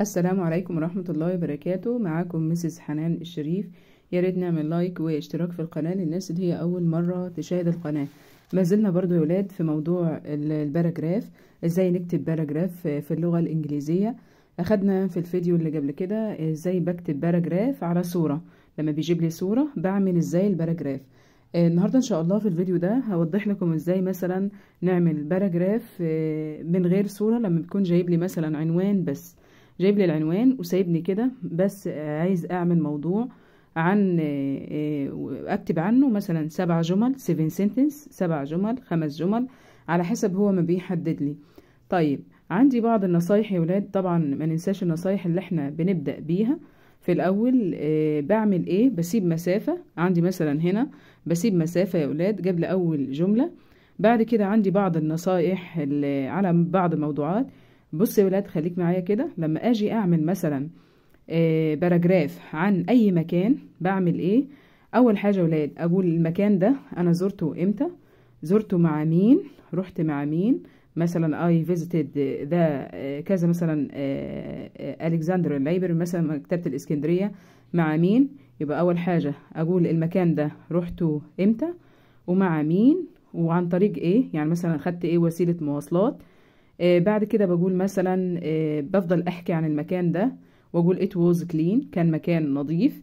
السلام عليكم ورحمة الله وبركاته معاكم مسز حنان الشريف يا ريت نعمل لايك واشتراك في القناة للناس اللي هي أول مرة تشاهد القناة ما زلنا برضو يا ولاد في موضوع الباراجراف ازاي نكتب باراجراف في اللغة الإنجليزية أخدنا في الفيديو اللي قبل كده ازاي بكتب باراجراف على صورة لما بيجيب لي صورة بعمل ازاي الباراجراف النهارده ان شاء الله في الفيديو ده هوضح لكم ازاي مثلا نعمل باراجراف آه، من غير صوره لما بيكون جايب لي مثلا عنوان بس جايب لي العنوان وسايبني كده بس عايز اعمل موضوع عن آه، آه، اكتب عنه مثلا سبع جمل سيفن سنتنس سبع جمل خمس جمل على حسب هو ما بيحدد لي طيب عندي بعض النصايح يا ولاد طبعا ما ننساش النصايح اللي احنا بنبدأ بيها في الاول آه، بعمل ايه بسيب مسافة عندي مثلا هنا بسيب مسافة يا ولاد قبل اول جملة بعد كده عندي بعض النصايح على بعض الموضوعات بص يا ولاد خليك معايا كده لما اجي اعمل مثلا آه، باراجراف عن اي مكان بعمل ايه اول حاجه يا ولاد اقول المكان ده انا زرته امتى زرته مع مين رحت مع مين مثلا اي فيزيتد ذا كذا مثلا الكسندر آه، لايبر آه، مثلا مكتبه الاسكندريه مع مين يبقى اول حاجه اقول المكان ده رحته امتى ومع مين وعن طريق ايه يعني مثلا خدت ايه وسيله مواصلات آه، بعد كده بقول مثلا آه، بفضل احكي عن المكان ده واقول it was clean كان مكان نظيف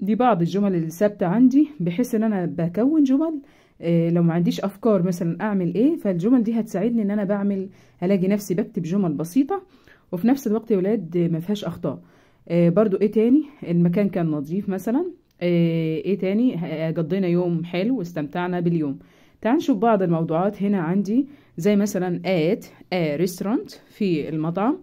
دي بعض الجمل اللي ثابته عندي بحيث ان انا بكون جمل آه، لو ما عنديش افكار مثلا اعمل ايه فالجمل دي هتساعدني ان انا بعمل هلاقي نفسي بكتب جمل بسيطه وفي نفس الوقت يا ولاد ما فيهاش اخطاء برضو ايه تاني المكان كان نظيف مثلا ايه تاني قضينا يوم حلو واستمتعنا باليوم تعال نشوف بعض الموضوعات هنا عندي زي مثلا at a restaurant في المطعم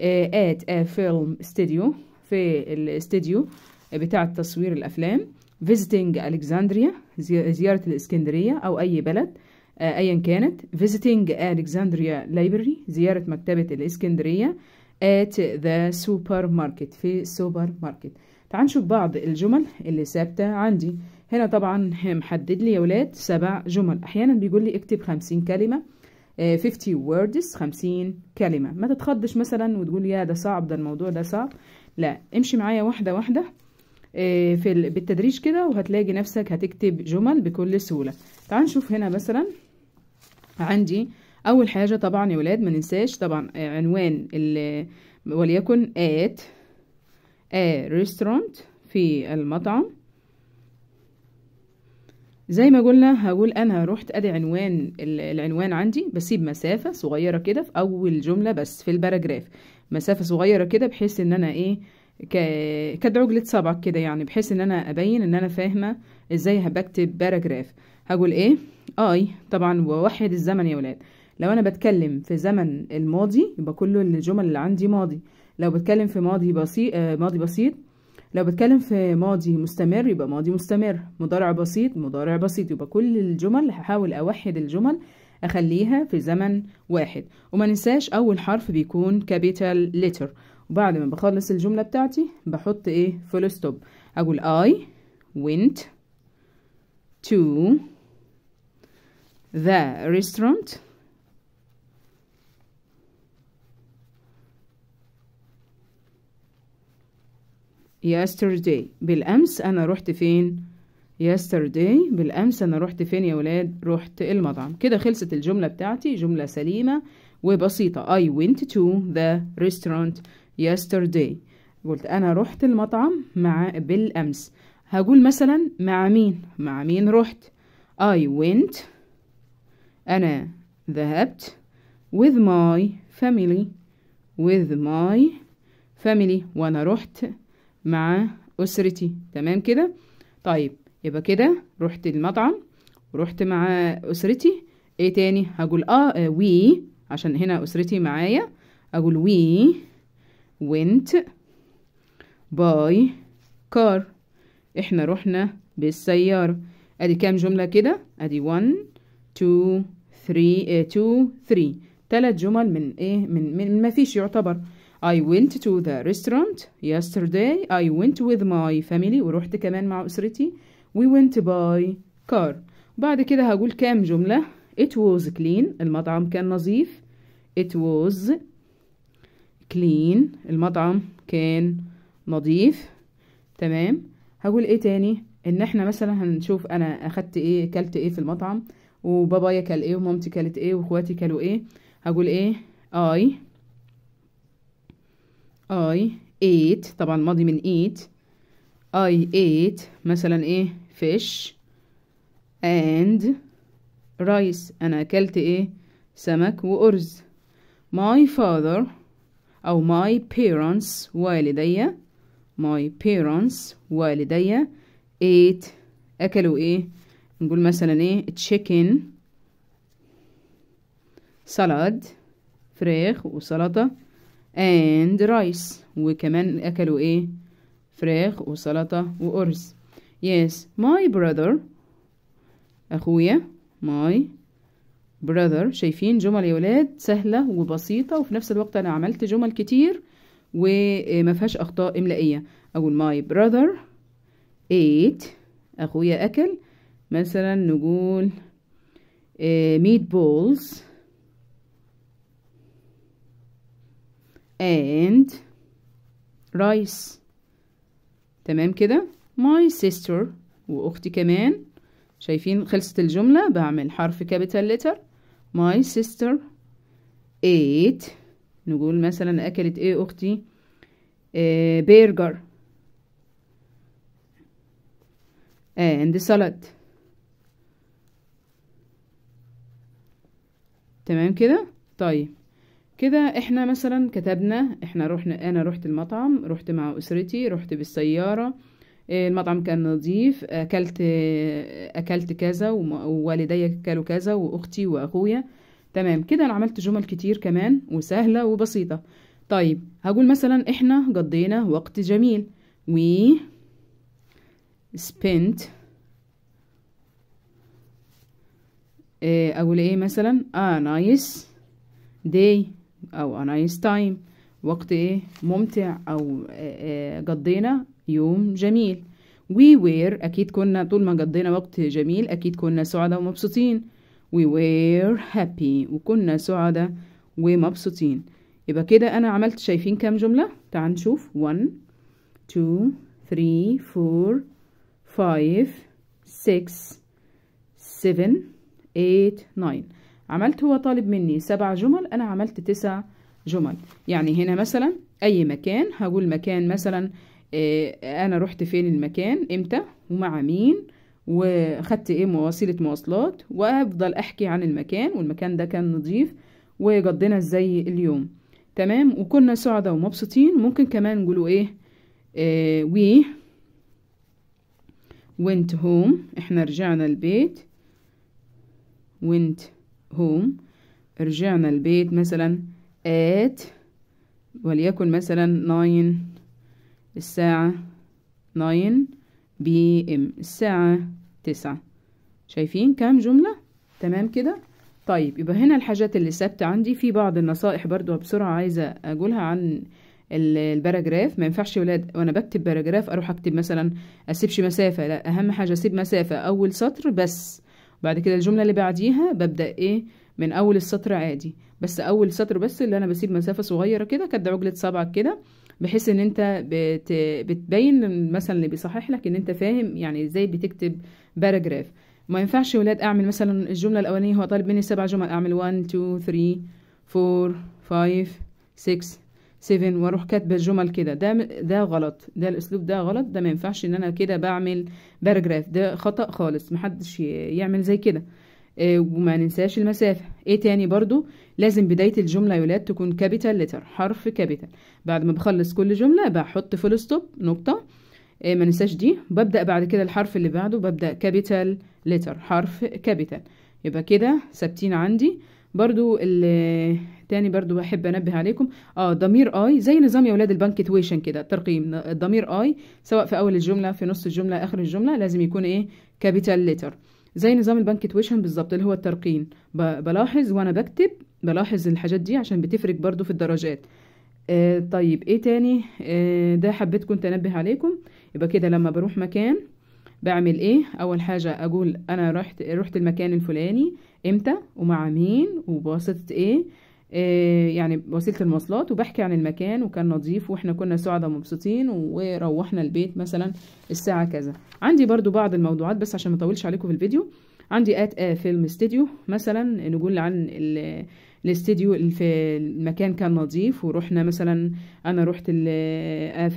آه، at a film studio في الاستديو بتاع تصوير الأفلام visiting Alexandria زيارة الإسكندرية أو أي بلد آه، أيا كانت visiting Alexandria library زيارة مكتبة الإسكندرية at the supermarket في السوبر ماركت تعال نشوف بعض الجمل اللي ثابتة عندي هنا طبعا محدد لي يا ولاد سبع جمل أحيانا بيقول لي اكتب خمسين كلمة 50 آه، words 50 كلمة ما تتخضش مثلا وتقول يا ده صعب ده الموضوع ده صعب لا امشي معايا واحدة واحدة آه، في بالتدريج كده وهتلاقي نفسك هتكتب جمل بكل سهولة تعال نشوف هنا مثلا عندي اول حاجه طبعا يا ولاد ما ننساش طبعا عنوان وليكن ات ا ريستورانت في المطعم زي ما قلنا هقول انا رحت ادي عنوان العنوان عندي بسيب مسافة صغيرة كده في اول جملة بس في الباراجراف مسافة صغيرة كده بحيث ان انا ايه كدعجلة صبعك كده يعني بحيث ان انا ابين ان انا فاهمة ازاي هبكتب باراجراف هقول ايه اي طبعا ووحد الزمن يا ولاد لو انا بتكلم في زمن الماضي يبقى كل الجمل اللي عندي ماضي لو بتكلم في ماضي بسيط آه، ماضي بسيط لو بتكلم في ماضي مستمر يبقى ماضي مستمر مضارع بسيط مضارع بسيط يبقى كل الجمل هحاول اوحد الجمل اخليها في زمن واحد وما ننساش اول حرف بيكون كابيتال ليتر وبعد ما بخلص الجمله بتاعتي بحط ايه فول ستوب اقول اي went to the restaurant yesterday بالأمس أنا روحت فين yesterday بالأمس أنا روحت فين يا ولاد روحت المطعم كده خلصت الجملة بتاعتي جملة سليمة وبسيطة I went to the restaurant yesterday قلت أنا روحت المطعم مع بالأمس هقول مثلا مع مين مع مين روحت I went أنا ذهبت with my family with my family وأنا روحت مع أسرتي تمام كده طيب يبقى كده رحت المطعم ورحت مع أسرتي ايه تاني هقول اه وي آه، عشان هنا أسرتي معايا أقول وي went باي كار احنا رحنا بالسيارة ادي كام جملة كده ادي 1 2 3 2 3 تلات جمل من ايه من من ما فيش يعتبر I went to the restaurant yesterday I went with my family ورحت كمان مع أسرتي we went by car بعد كده هقول كام جملة it was clean المطعم كان نظيف it was clean المطعم كان نظيف تمام هقول ايه تاني ان احنا مثلا هنشوف انا اخدت ايه كلت ايه في المطعم وبابايا كل ايه ومامتي كلت ايه واخواتي كلوا ايه هقول ايه I I ate طبعا ماضي من eat I ate مثلا ايه fish and rice انا اكلت ايه سمك وارز my father او my parents والدي my parents والدي ate اكلوا ايه نقول مثلا ايه chicken salad فراخ وسلطه and rice وكمان أكلوا إيه فراخ وسلطة وأرز yes my brother أخويا my brother شايفين جمل يا ولاد سهلة وبسيطة وفي نفس الوقت أنا عملت جمل كتير وما فيهاش أخطاء إملائية أقول my brother ate أخويا أكل مثلا نقول ميت eh, بولز and rice تمام كده my sister وأختي كمان شايفين خلصت الجملة بعمل حرف كابيتال لتر my sister ate نقول مثلا أكلت إيه أختي آه برجر and salad تمام كده طيب كده احنا مثلا كتبنا احنا رحنا انا رحت المطعم رحت مع اسرتي رحت بالسياره المطعم كان نظيف اكلت اكلت كذا ووالدي اكلوا كذا واختي واخويا تمام كده انا عملت جمل كتير كمان وسهله وبسيطه طيب هقول مثلا احنا قضينا وقت جميل we spent آه، اقول ايه مثلا a آه، nice day أو a nice time وقت إيه ممتع أو آه، آه، قضينا يوم جميل we وير أكيد كنا طول ما قضينا وقت جميل أكيد كنا سعداء ومبسوطين we وير هابي وكنا سعداء ومبسوطين يبقى كده أنا عملت شايفين كام جملة تعال نشوف 1 2 3 4 5 6 7 8 9 عملت هو طالب مني سبع جمل أنا عملت تسع جمل يعني هنا مثلا أي مكان هقول مكان مثلا آه، أنا رحت فين المكان إمتى ومع مين وخدت إيه مواصلة مواصلات وأفضل أحكي عن المكان والمكان ده كان نظيف وقضينا إزاي اليوم تمام وكنا سعداء ومبسوطين ممكن كمان نقولوا إيه آه we went home إحنا رجعنا البيت went home رجعنا البيت مثلا at وليكن مثلا 9 الساعة 9 بي ام الساعة 9 شايفين كام جملة تمام كده طيب يبقى هنا الحاجات اللي ثابتة عندي في بعض النصائح برضو بسرعة عايزة أقولها عن الباراجراف ما ينفعش ولاد وانا بكتب باراجراف اروح اكتب مثلا اسيبش مسافه لا اهم حاجه اسيب مسافه اول سطر بس بعد كده الجمله اللي بعديها ببدا ايه من اول السطر عادي بس اول سطر بس اللي انا بسيب مسافه صغيره كده كد عجله صبعك كده بحيث ان انت بت... بتبين مثلا اللي بيصحح لك ان انت فاهم يعني ازاي بتكتب باراجراف ما ينفعش يا ولاد اعمل مثلا الجمله الاولانيه هو طالب مني سبع جمل اعمل 1 2 3 4 5 6 7 واروح كاتبه الجمل كده ده ده غلط ده الاسلوب ده غلط ده ما ينفعش ان انا كده بعمل باراجراف ده خطا خالص محدش يعمل زي كده آه، وما ننساش المسافه ايه تاني برضو لازم بدايه الجمله يا ولاد تكون كابيتال لتر حرف كابيتال بعد ما بخلص كل جمله بحط فول ستوب نقطه إيه ما ننساش دي ببدا بعد كده الحرف اللي بعده ببدا كابيتال لتر حرف كابيتال يبقى كده ثابتين عندي برضو تاني برضو بحب انبه عليكم اه ضمير اي زي نظام يا اولاد تويشن كده الترقيم الضمير اي سواء في اول الجمله في نص الجمله اخر الجمله لازم يكون ايه كابيتال ليتر زي نظام البنك تويشن بالظبط اللي هو الترقيم بلاحظ وانا بكتب بلاحظ الحاجات دي عشان بتفرق برضو في الدرجات آه طيب ايه تاني آه ده حبيت كنت انبه عليكم يبقى كده لما بروح مكان بعمل ايه اول حاجة اقول انا رحت رحت المكان الفلاني امتى ومع مين وبواسطة ايه إيه، يعني وسيله المواصلات وبحكي عن المكان وكان نظيف واحنا كنا سعداء مبسوطين وروحنا البيت مثلا الساعه كذا عندي برضو بعض الموضوعات بس عشان ما اطولش عليكم في الفيديو عندي ات آه فيلم استوديو مثلا نقول عن الاستديو في المكان كان نظيف ورحنا مثلا انا رحت ال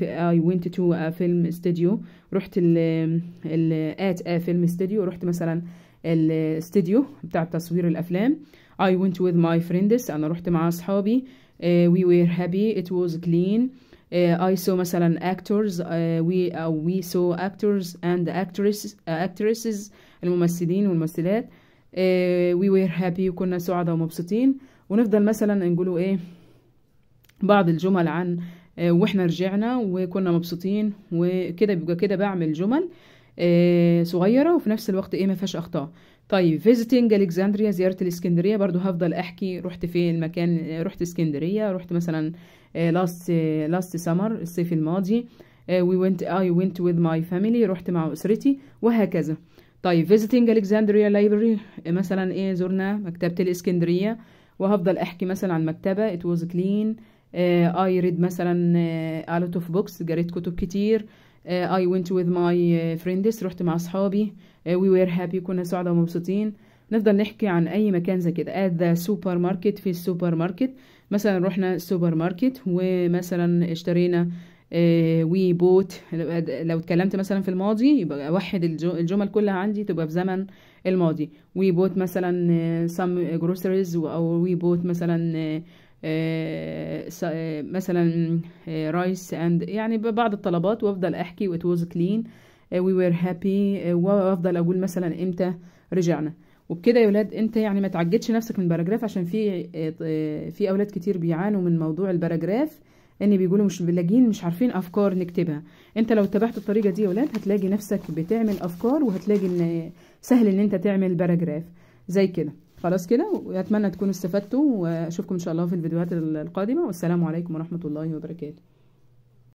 اي ونت تو فيلم استوديو رحت ال ات فيلم استوديو رحت مثلا الاستديو بتاع تصوير الافلام I went with my friends أنا رحت مع أصحابي uh, we were happy it was clean uh, I saw مثلا actors uh, we أو uh, we saw actors and actresses uh, actresses الممثلين والممثلات uh, we were happy وكنا سعداء ومبسوطين ونفضل مثلا نقولوا ايه بعض الجمل عن uh, واحنا رجعنا وكنا مبسوطين وكده بيبقى كده بعمل جمل uh, صغيره وفي نفس الوقت ايه ما فيهاش اخطاء طيب فيزيتنج الكسندريا زياره الاسكندريه برضو هفضل احكي رحت فين المكان رحت اسكندريه رحت مثلا لاست لاست سمر الصيف الماضي وي ونت اي ونت وذ ماي فاميلي رحت مع اسرتي وهكذا طيب فيزيتنج الكسندريا لايبرري مثلا ايه زرنا مكتبه الاسكندريه وهفضل احكي مثلا عن مكتبه ات واز كلين اي ريد مثلا ا لوت اوف بوكس قريت كتب كتير اي ونت وذ ماي فريندس رحت مع اصحابي وي وير هابي كنا سعداء ومبسوطين نفضل نحكي عن اي مكان زي كده at the supermarket في السوبر ماركت مثلا رحنا السوبر ماركت ومثلا اشترينا وي uh, بوت لو اتكلمت مثلا في الماضي يبقى اوحد الجمل كلها عندي تبقى في زمن الماضي وي بوت مثلا uh, some groceries او وي بوت مثلا uh, مثلا رايس اند يعني بعض الطلبات وافضل احكي وات واز كلين وي وير هابي وافضل اقول مثلا امتى رجعنا وبكده يا ولاد انت يعني ما تعجدش نفسك من باراجراف عشان في uh, في اولاد كتير بيعانوا من موضوع الباراجراف ان بيقولوا مش لاقيين مش عارفين افكار نكتبها انت لو اتبعت الطريقه دي يا ولاد هتلاقي نفسك بتعمل افكار وهتلاقي ان سهل ان انت تعمل باراجراف زي كده خلاص كده واتمنى تكونوا استفدتوا واشوفكم ان شاء الله في الفيديوهات القادمه والسلام عليكم ورحمه الله وبركاته